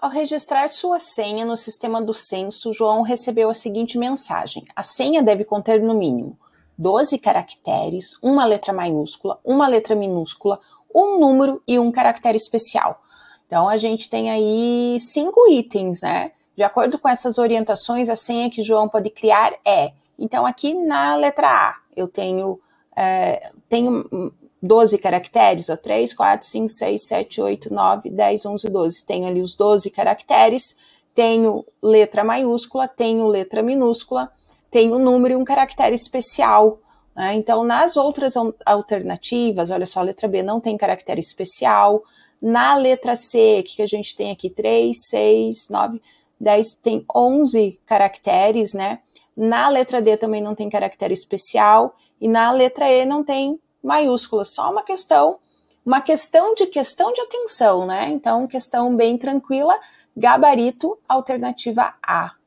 Ao registrar sua senha no sistema do censo, João recebeu a seguinte mensagem: A senha deve conter no mínimo 12 caracteres, uma letra maiúscula, uma letra minúscula, um número e um caractere especial. Então a gente tem aí cinco itens, né? De acordo com essas orientações, a senha que João pode criar é. Então aqui na letra A eu tenho é, tenho 12 caracteres, ó, 3, 4, 5, 6, 7, 8, 9, 10, 11, 12. Tenho ali os 12 caracteres, tenho letra maiúscula, tenho letra minúscula, tenho número e um caractere especial. Né? Então, nas outras alternativas, olha só, a letra B não tem caractere especial. Na letra C, o que a gente tem aqui? 3, 6, 9, 10, tem 11 caracteres, né? Na letra D também não tem caractere especial. E na letra E não tem maiúsculas, só uma questão, uma questão de questão de atenção, né? Então, questão bem tranquila, gabarito alternativa A.